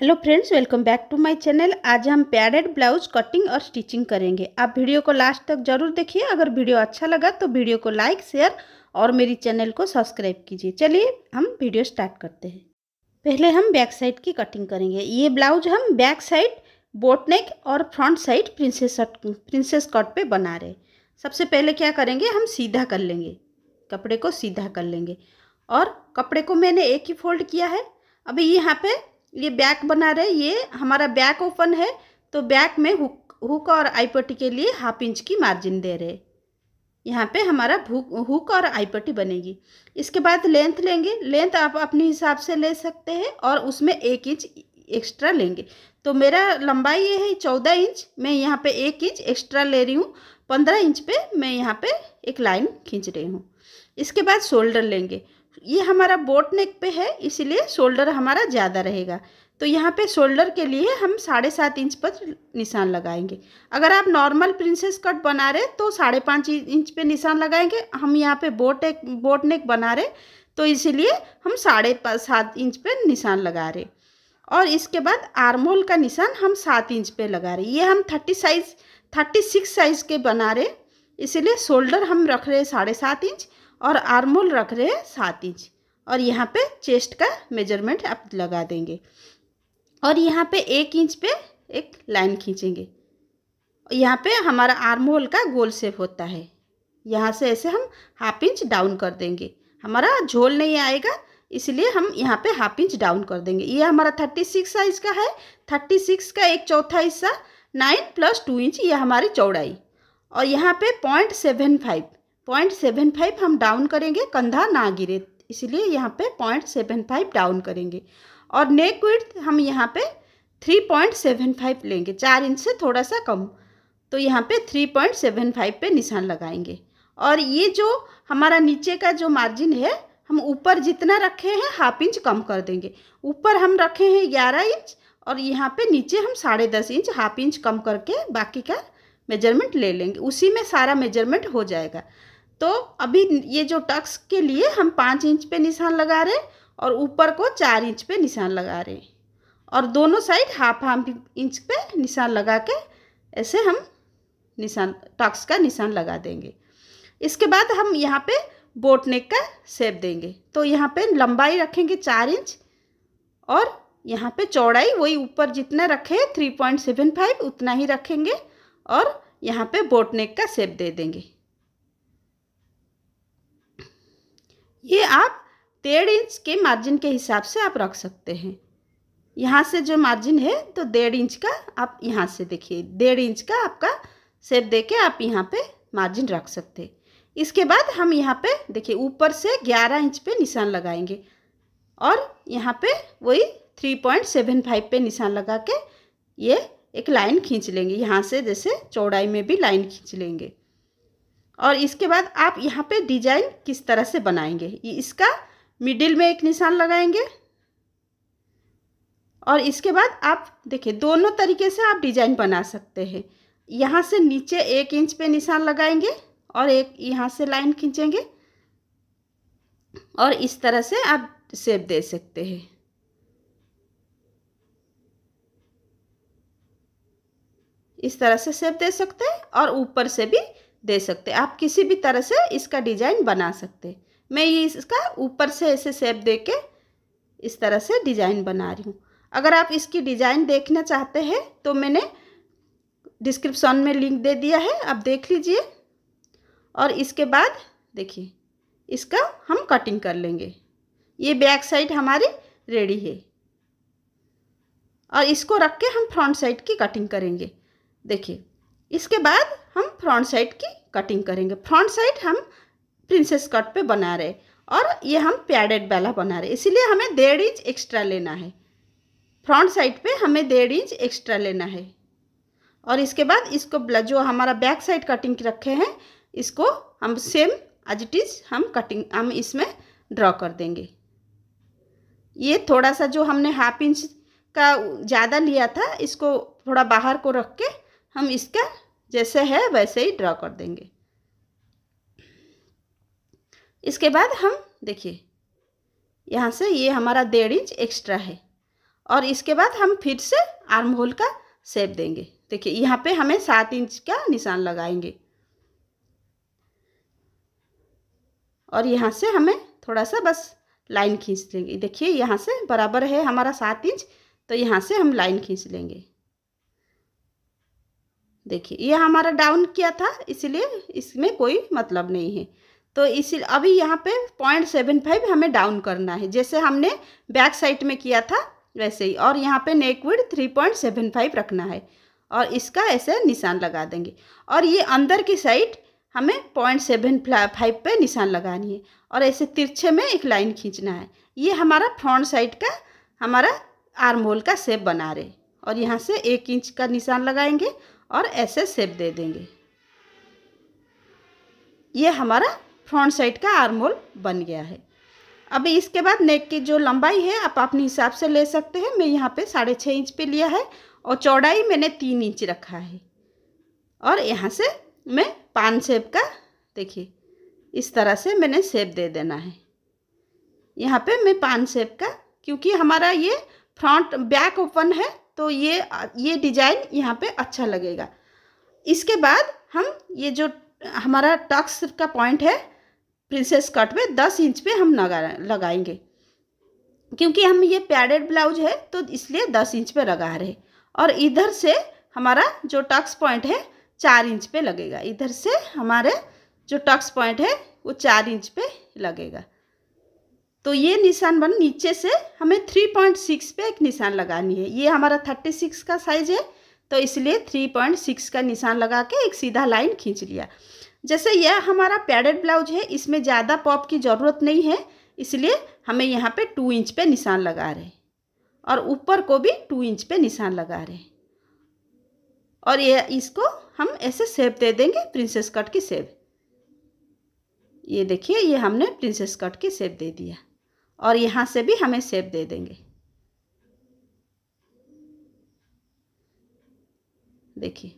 hello friends welcome back to my channel आज हम padded blouse cutting और stitching करेंगे आप वीडियो को लास्ट तक जरूर देखिए अगर वीडियो अच्छा लगा तो वीडियो को लाइक शेयर और मेरी चैनल को सब्सक्राइब कीजिए चलिए हम वीडियो स्टार्ट करते हैं पहले हम बैक साइड की कटिंग करेंगे ये ब्लाउज हम बैक साइड बोटनेक और front side princess princess cut पर बना रहे सबसे पहले क्या करेंगे हम सीधा कर लेंगे कपड़े को सीधा कर लेंगे और कपड़े को मैंने एक ही फोल्ड किया है अभी यहाँ पे ये बैक बना रहे ये हमारा बैक ओपन है तो बैक में हुक हुक और आईपट्टी के लिए हाफ इंच की मार्जिन दे रहे यहाँ पे हमारा हुक और आईपट्टी बनेगी इसके बाद लेंथ लेंगे लेंथ आप अपने हिसाब से ले सकते हैं और उसमें एक इंच एक्स्ट्रा लेंगे तो मेरा लंबाई ये है चौदह इंच मैं यहाँ पे एक इंच एक्स्ट्रा ले रही हूँ पंद्रह इंच पे मैं यहाँ पे एक लाइन खींच रही हूँ इसके बाद शोल्डर लेंगे ये हमारा बोट नेक पे है इसीलिए शोल्डर हमारा ज़्यादा रहेगा तो यहाँ पे शोल्डर के लिए हम साढ़े सात इंच पर निशान लगाएंगे अगर आप नॉर्मल प्रिंसेस कट बना रहे तो साढ़े पाँच इंच पे निशान लगाएंगे हम यहाँ पे बोट एक बोट नेक बना रहे तो इसीलिए हम साढ़े सात इंच पे निशान लगा रहे और इसके बाद आर्मोल का निशान हम सात इंच पे लगा रहे ये हम thirty size thirty six size के बना रहे इसीलिए शोल्डर हम रख रहे साढ़े सात इंच और आर्मोल रख रहे हैं सात इंच और यहाँ पे चेस्ट का मेजरमेंट आप लगा देंगे और यहाँ पे एक इंच पे एक लाइन खींचेंगे यहाँ पे हमारा आर्म होल का गोल शेप होता है यहाँ से ऐसे हम हाफ इंच डाउन कर देंगे हमारा झोल नहीं आएगा इसलिए हम यहाँ पे हाफ इंच डाउन कर देंगे ये हमारा थर्टी सिक्स साइज का है थर्टी सिक्स का एक चौथा हिस्सा नाइन प्लस टू इंच ये हमारी चौड़ाई और यहाँ पे point seven five point seven five हम डाउन करेंगे कंधा ना गिरे इसलिए यहाँ पे पॉइंट सेवन फाइव डाउन करेंगे और नेक विड्थ हम यहाँ पे थ्री पॉइंट सेवन फाइव लेंगे चार इंच से थोड़ा सा कम तो यहाँ पे थ्री पॉइंट सेवन फाइव पे निशान लगाएंगे और ये जो हमारा नीचे का जो मार्जिन है हम ऊपर जितना रखे हैं हाफ इंच कम कर देंगे ऊपर हम रखे हैं ग्यारह इंच और यहाँ पे नीचे हम साढ़े दस इंच हाफ इंच कम करके बाकी का मेजरमेंट ले लेंगे उसी में सारा मेजरमेंट हो जाएगा तो अभी ये जो टक्स के लिए हम पाँच इंच पे निशान लगा रहे और ऊपर को चार इंच पे निशान लगा रहे और दोनों साइड हाफ हाफ इंच पे निशान लगा के ऐसे हम निशान टक्स का निशान लगा देंगे इसके बाद हम यहाँ पे बोट नेक का सेप देंगे तो यहाँ पे लंबाई रखेंगे चार इंच और यहाँ पे चौड़ाई वही ऊपर जितना रखे थ्री पॉइंट सेवन फाइव उतना ही रखेंगे और यहाँ पे बोट नेक का सेप दे देंगे ये आप डेढ़ इंच के मार्जिन के हिसाब से आप रख सकते हैं यहाँ से जो मार्जिन है तो डेढ़ इंच का आप यहाँ से देखिए डेढ़ इंच का आपका सेप दे के आप यहाँ पे मार्जिन रख सकते इसके बाद हम यहाँ पे देखिए ऊपर से ग्यारह इंच पे निशान लगाएंगे और यहाँ पे वही थ्री पॉइंट सेवन फाइव पे निशान लगा के ये एक लाइन खींच लेंगे यहाँ से जैसे चौड़ाई में भी लाइन खींच लेंगे और इसके बाद आप यहाँ पे डिजाइन किस तरह से बनाएंगे इसका मिडिल में एक निशान लगाएंगे और इसके बाद आप देखिए दोनों तरीके से आप डिजाइन बना सकते हैं यहाँ से नीचे एक इंच पे निशान लगाएंगे और एक यहाँ से लाइन खींचेंगे और इस तरह से आप सेप दे सकते हैं इस तरह से सेप दे सकते हैं और ऊपर से भी दे सकते आप किसी भी तरह से इसका डिजाइन बना सकते मैं ये इसका ऊपर से ऐसे शेप दे के इस तरह से डिजाइन बना रही हूँ अगर आप इसकी डिजाइन देखना चाहते हैं तो मैंने डिस्क्रिप्शन में लिंक दे दिया है आप देख लीजिए और इसके बाद देखिए इसका हम कटिंग कर लेंगे ये बैक साइड हमारी रेडी है और इसको रख के हम फ्रंट साइड की कटिंग करेंगे देखिए इसके बाद हम फ्रंट साइड की कटिंग करेंगे फ्रंट साइड हम प्रिंसेस कट पे बना रहे और ये हम प्याडेड वाला बना रहे इसीलिए हमें डेढ़ इंच एक्स्ट्रा लेना है फ्रंट साइड पे हमें डेढ़ इंच एक्स्ट्रा लेना है और इसके बाद इसको जो हमारा बैक साइड कटिंग रखे हैं इसको हम सेम एज इट इज़ हम कटिंग हम इसमें ड्रॉ कर देंगे ये थोड़ा सा जो हमने हाफ इंच का ज़्यादा लिया था इसको थोड़ा बाहर को रख के हम इसका जैसे है वैसे ही ड्रॉ कर देंगे इसके बाद हम देखिए यहाँ से ये हमारा डेढ़ इंच एक्स्ट्रा है और इसके बाद हम फिर से आर्म होल का सेप देंगे देखिए यहाँ पे हमें सात इंच का निशान लगाएंगे और यहाँ से हमें थोड़ा सा बस लाइन खींच लेंगे देखिए यहाँ से बराबर है हमारा सात इंच तो यहाँ से हम लाइन खींच लेंगे देखिए ये हमारा डाउन किया था इसलिए इसमें कोई मतलब नहीं है तो इसी अभी यहाँ पे पॉइंट सेवन फाइव हमें डाउन करना है जैसे हमने बैक साइड में किया था वैसे ही और यहाँ पे neck width three point seven five रखना है और इसका ऐसे निशान लगा देंगे और ये अंदर की साइड हमें पॉइंट सेवन फाइव पर निशान लगानी है और ऐसे तिरछे में एक लाइन खींचना है ये हमारा फ्रंट साइड का हमारा आर्म होल का सेप बना रहे और यहाँ से एक इंच का निशान लगाएंगे और ऐसे सेप दे देंगे ये हमारा फ्रंट साइड का आर्म होल बन गया है अभी इसके बाद नेक की जो लंबाई है आप अपने हिसाब से ले सकते हैं मैं यहाँ पे साढ़े छः इंच पे लिया है और चौड़ाई मैंने तीन इंच रखा है और यहाँ से मैं पान सेप का देखिए इस तरह से मैंने सेप दे देना है यहाँ पे मैं पान सेप का क्योंकि हमारा ये फ्रंट बैक ओपन है तो ये ये डिजाइन यहाँ पे अच्छा लगेगा इसके बाद हम ये जो हमारा टक्स का पॉइंट है प्रिंसेस कट में दस इंच पे हम लगा लगाएंगे क्योंकि हम ये पैडेड ब्लाउज है तो इसलिए दस इंच पे लगा रहे और इधर से हमारा जो टक्स पॉइंट है चार इंच पे लगेगा इधर से हमारे जो टक्स पॉइंट है वो चार इंच पे लगेगा तो ये निशान बन नीचे से हमें थ्री पॉइंट सिक्स पे एक निशान लगानी है ये हमारा थर्टी सिक्स का साइज है तो इसलिए थ्री पॉइंट सिक्स का निशान लगा के एक सीधा लाइन खींच लिया जैसे यह हमारा पैडेड ब्लाउज है इसमें ज़्यादा पॉप की ज़रूरत नहीं है इसलिए हमें यहाँ पे टू इंच पे निशान लगा रहे और ऊपर को भी टू इंच पे निशान लगा रहे और ये इसको हम ऐसे सेब दे देंगे प्रिंसेस कट की सेब ये देखिए ये हमने प्रिंसेस कट की सेब दे दिया और यहाँ से भी हमें सेप दे देंगे देखिए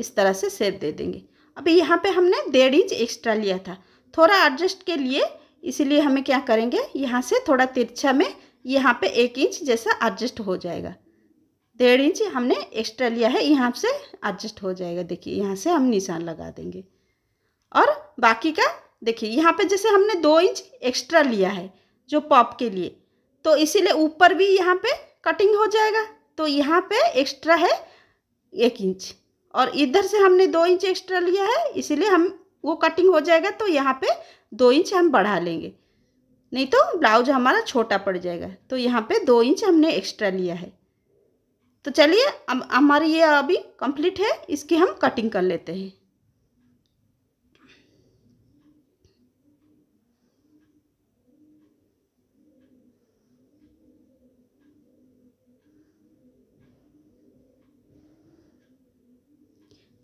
इस तरह से सेप दे देंगे अभी यहाँ पे हमने डेढ़ इंच एक्स्ट्रा लिया था थोड़ा एडजस्ट के लिए इसीलिए हमें क्या करेंगे यहाँ से थोड़ा तिरछा में यहाँ पे एक इंच जैसा एडजस्ट हो जाएगा डेढ़ इंच हमने एक्स्ट्रा लिया है यहाँ से एडजस्ट हो जाएगा देखिए यहाँ से हम निशान लगा देंगे और बाकी का देखिए यहाँ पे जैसे हमने दो इंच एक्स्ट्रा लिया है जो पॉप के लिए तो इसीलिए ऊपर भी यहाँ पे कटिंग हो जाएगा तो यहाँ पे एक्स्ट्रा है एक इंच और इधर से हमने दो इंच एक्स्ट्रा लिया है इसीलिए हम वो कटिंग हो जाएगा तो यहाँ पे दो इंच हम बढ़ा लेंगे नहीं तो ब्लाउज हमारा छोटा पड़ जाएगा तो यहाँ पे दो इंच हमने एक्स्ट्रा लिया है तो चलिए हमारी ये अभी कंप्लीट है इसकी हम कटिंग कर लेते हैं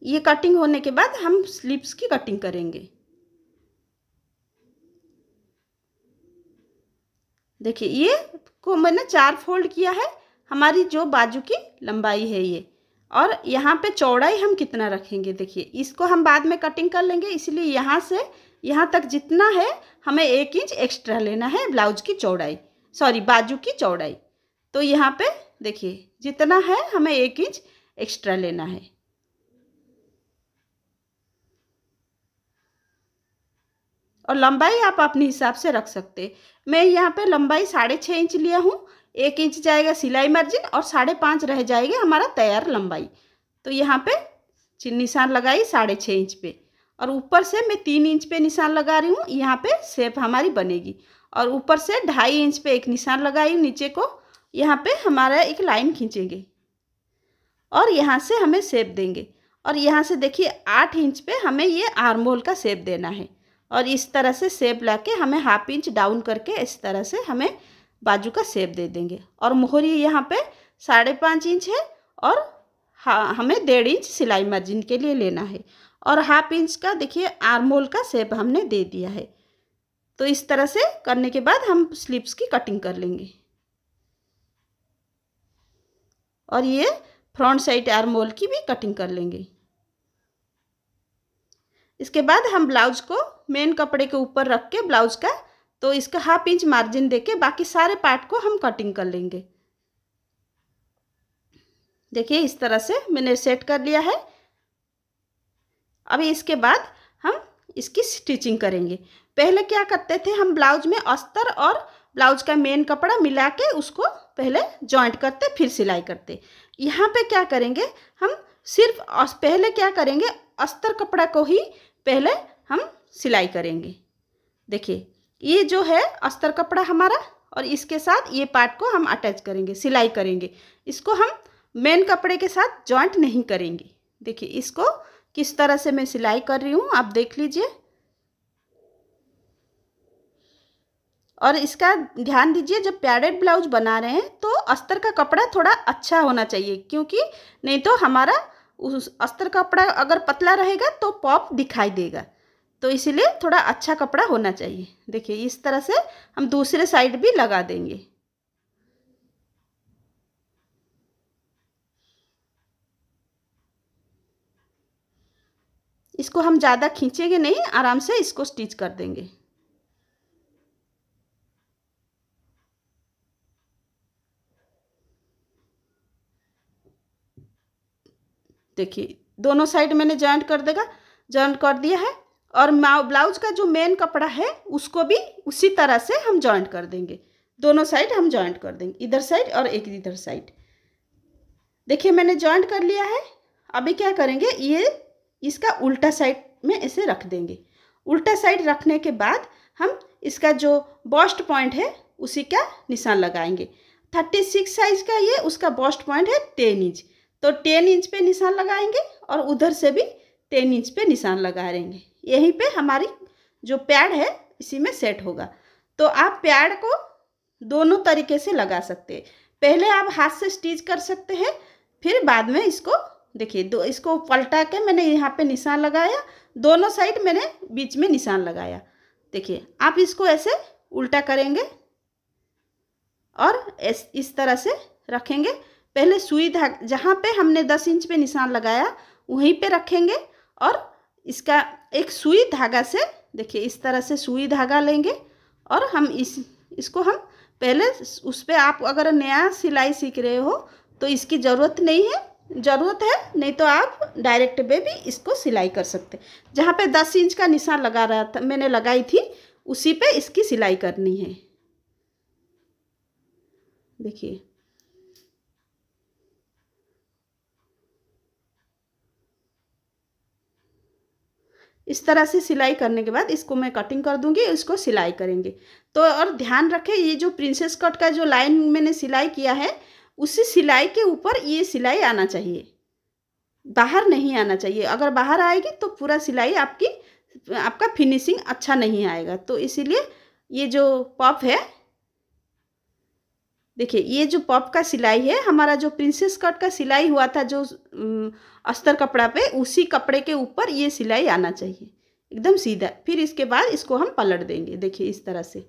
ये कटिंग होने के बाद हम स्लीप्स की कटिंग करेंगे देखिए ये को मैंने चार फोल्ड किया है हमारी जो बाजू की लंबाई है ये और यहाँ पे चौड़ाई हम कितना रखेंगे देखिए इसको हम बाद में कटिंग कर लेंगे इसलिए यहाँ से यहाँ तक जितना है हमें एक इंच एक्स्ट्रा लेना है ब्लाउज की चौड़ाई सॉरी बाजू की चौड़ाई तो यहाँ पे देखिए जितना है हमें एक इंच एक्स्ट्रा लेना है और लंबाई आप अपने हिसाब से रख सकते मैं यहाँ पे लंबाई साढ़े छः इंच लिया हूँ एक इंच जाएगा सिलाई मार्जिन और साढ़े पाँच रह जाएगी हमारा तैयार लंबाई तो यहाँ पे निशान लगाई साढ़े छः इंच पे और ऊपर से मैं तीन इंच पे निशान लगा रही हूँ यहाँ पे सेप हमारी बनेगी और ऊपर से ढाई इंच पे एक निशान लगाई नीचे को यहाँ पे हमारा एक लाइन खींचेंगे और यहाँ से हमें सेप देंगे और यहाँ से देखिए आठ इंच पर हमें ये आर्म होल का सेप देना है और इस तरह से सेप ला के हमें हाफ इंच डाउन करके इस तरह से हमें बाजू का सेप दे देंगे और मोहरी यहाँ पे साढ़े पाँच इंच है और हाँ, हमें डेढ़ इंच सिलाई मार्जिन के लिए लेना है और हाफ इंच का देखिए आर्मोल का सेप हमने दे दिया है तो इस तरह से करने के बाद हम स्लीप्स की कटिंग कर लेंगे और ये फ्रंट साइड आर्मोल की भी कटिंग कर लेंगे इसके बाद हम ब्लाउज को मेन कपड़े के ऊपर रख के ब्लाउज का तो इसका हाफ इंच मार्जिन दे के बाकी सारे पार्ट को हम कटिंग कर लेंगे देखिए इस तरह से मैंने सेट कर लिया है अभी इसके बाद हम इसकी स्टिचिंग करेंगे पहले क्या करते थे हम ब्लाउज में अस्तर और ब्लाउज का मेन कपड़ा मिला के उसको पहले जॉइंट करते फिर सिलाई करते यहाँ पे क्या करेंगे हम सिर्फ पहले क्या करेंगे अस्तर कपड़ा को ही पहले हम सिलाई करेंगे देखिए ये जो है अस्तर कपड़ा हमारा और इसके साथ ये पार्ट को हम अटैच करेंगे सिलाई करेंगे इसको हम मेन कपड़े के साथ जॉइंट नहीं करेंगे देखिए इसको किस तरह से मैं सिलाई कर रही हूँ आप देख लीजिए और इसका ध्यान दीजिए जब प्याडेड ब्लाउज बना रहे हैं तो अस्तर का कपड़ा थोड़ा अच्छा होना चाहिए क्योंकि नहीं तो हमारा उस अस्तर कपड़ा अगर पतला रहेगा तो पॉप दिखाई देगा तो इसीलिए थोड़ा अच्छा कपड़ा होना चाहिए देखिए इस तरह से हम दूसरे साइड भी लगा देंगे इसको हम ज़्यादा खींचेंगे नहीं आराम से इसको स्टिच कर देंगे देखिए दोनों साइड मैंने जॉइंट कर देगा जॉइंट कर दिया है और ब्लाउज का जो मेन कपड़ा है उसको भी उसी तरह से हम जॉइंट कर देंगे दोनों साइड हम जॉइंट कर देंगे इधर साइड और एक इधर साइड देखिए मैंने जॉइंट कर लिया है अभी क्या करेंगे ये इसका उल्टा साइड में इसे रख देंगे उल्टा साइड रखने के बाद हम इसका जो बॉस्ट पॉइंट है उसी का निशान लगाएंगे थर्टी सिक्स साइज का ये उसका बॉस्ट पॉइंट है टेन इंच तो टेन इंच पे निशान लगाएंगे और उधर से भी टेन इंच पे निशान लगा देंगे यहीं पे हमारी जो पैड है इसी में सेट होगा तो आप पैड को दोनों तरीके से लगा सकते हैं पहले आप हाथ से स्टिच कर सकते हैं फिर बाद में इसको देखिए दो इसको पलटा के मैंने यहाँ पे निशान लगाया दोनों साइड मैंने बीच में निशान लगाया देखिए आप इसको ऐसे उल्टा करेंगे और इस तरह से रखेंगे पहले सुई धाग जहाँ पे हमने दस इंच पे निशान लगाया वहीं पे रखेंगे और इसका एक सुई धागा से देखिए इस तरह से सुई धागा लेंगे और हम इस इसको हम पहले उस पर आप अगर नया सिलाई सीख रहे हो तो इसकी ज़रूरत नहीं है ज़रूरत है नहीं तो आप डायरेक्ट पे भी इसको सिलाई कर सकते जहाँ पे दस इंच का निशान लगा रहा था मैंने लगाई थी उसी पे इसकी सिलाई करनी है देखिए इस तरह से सिलाई करने के बाद इसको मैं कटिंग कर दूंगी इसको सिलाई करेंगे तो और ध्यान रखें ये जो प्रिंसेस कट का जो लाइन मैंने सिलाई किया है उसी सिलाई के ऊपर ये सिलाई आना चाहिए बाहर नहीं आना चाहिए अगर बाहर आएगी तो पूरा सिलाई आपकी आपका फिनिशिंग अच्छा नहीं आएगा तो इसीलिए ये जो पॉप है देखिए ये जो पॉप का सिलाई है हमारा जो प्रिंसेस कट का सिलाई हुआ था जो अस्तर कपड़ा पे उसी कपड़े के ऊपर ये सिलाई आना चाहिए एकदम सीधा फिर इसके बाद इसको हम पलट देंगे देखिए इस तरह से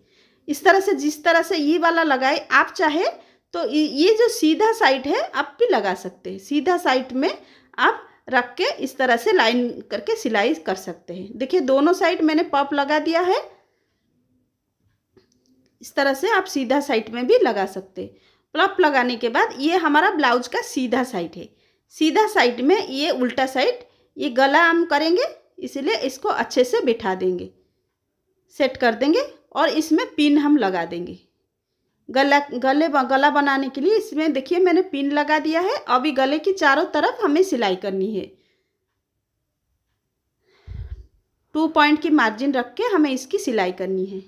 इस तरह से जिस तरह से ये वाला लगाए आप चाहे तो ये जो सीधा साइड है आप भी लगा सकते हैं सीधा साइड में आप रख के इस तरह से लाइन करके सिलाई कर सकते हैं देखिए दोनों साइड मैंने पप लगा दिया है इस तरह से आप सीधा साइड में भी लगा सकते हैं प्लप लगाने के बाद ये हमारा ब्लाउज का सीधा साइड है सीधा साइड में ये उल्टा साइड ये गला हम करेंगे इसलिए इसको अच्छे से बिठा देंगे सेट कर देंगे और इसमें पिन हम लगा देंगे गला गले गला बनाने के लिए इसमें देखिए मैंने पिन लगा दिया है अभी गले की चारों तरफ हमें सिलाई करनी है टू पॉइंट की मार्जिन रख के हमें इसकी सिलाई करनी है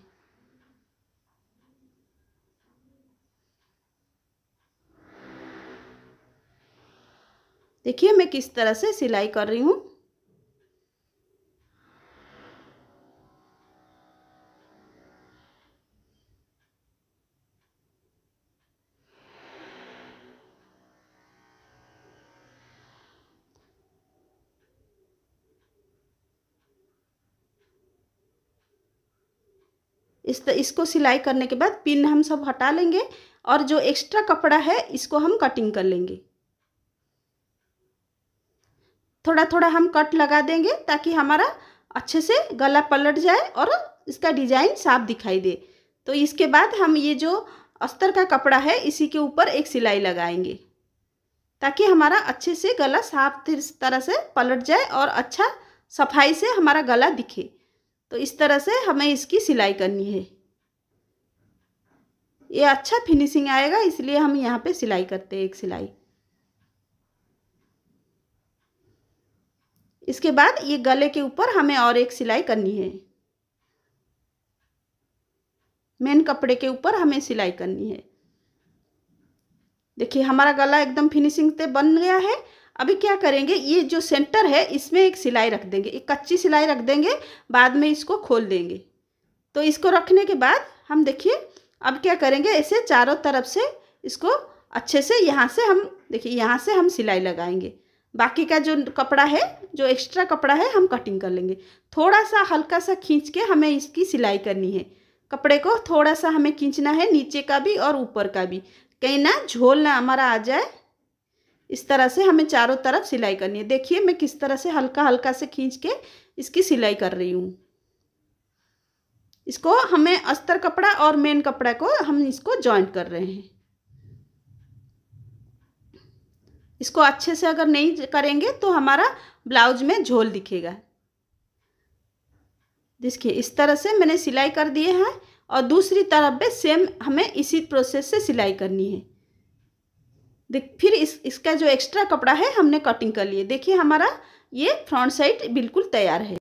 देखिए मैं किस तरह से सिलाई कर रही हूँ इस इसको सिलाई करने के बाद पिन हम सब हटा लेंगे और जो एक्स्ट्रा कपड़ा है इसको हम कटिंग कर लेंगे थोड़ा थोड़ा हम कट लगा देंगे ताकि हमारा अच्छे से गला पलट जाए और इसका डिजाइन साफ दिखाई दे तो इसके बाद हम ये जो अस्तर का कपड़ा है इसी के ऊपर एक सिलाई लगाएंगे ताकि हमारा अच्छे से गला साफ तरह से पलट जाए और अच्छा सफाई से हमारा गला दिखे तो इस तरह से हमें इसकी सिलाई करनी है ये अच्छा फिनिशिंग आएगा इसलिए हम यहाँ पे सिलाई करते हैं एक सिलाई इसके बाद ये गले के ऊपर हमें और एक सिलाई करनी है मेन कपड़े के ऊपर हमें सिलाई करनी है देखिए हमारा गला एकदम फिनिशिंग से बन गया है अभी क्या करेंगे ये जो सेंटर है इसमें एक सिलाई रख देंगे एक कच्ची सिलाई रख देंगे बाद में इसको खोल देंगे तो इसको रखने के बाद हम देखिए अब क्या करेंगे ऐसे चारों तरफ से इसको अच्छे से यहाँ से हम देखिए यहाँ से हम सिलाई लगाएंगे बाकी का जो कपड़ा है जो एक्स्ट्रा कपड़ा है हम कटिंग कर लेंगे थोड़ा सा हल्का सा खींच के हमें इसकी सिलाई करनी है कपड़े को थोड़ा सा हमें खींचना है नीचे का भी और ऊपर का भी कहीं ना झोल ना हमारा आ जाए इस तरह से हमें चारों तरफ सिलाई करनी है देखिए मैं किस तरह से हल्का हल्का से खींच के इसकी सिलाई कर रही हूँ इसको हमें अस्तर कपड़ा और मेन कपड़ा को हम इसको जॉइंट कर रहे हैं इसको अच्छे से अगर नहीं करेंगे तो हमारा ब्लाउज में झोल दिखेगा देखिए इस तरह से मैंने सिलाई कर दिए हैं और दूसरी तरफ पे सेम हमें इसी प्रोसेस से सिलाई करनी है देख फिर इस इसका जो एक्स्ट्रा कपड़ा है हमने कटिंग कर लिए देखिए हमारा ये फ्रंट साइड बिल्कुल तैयार है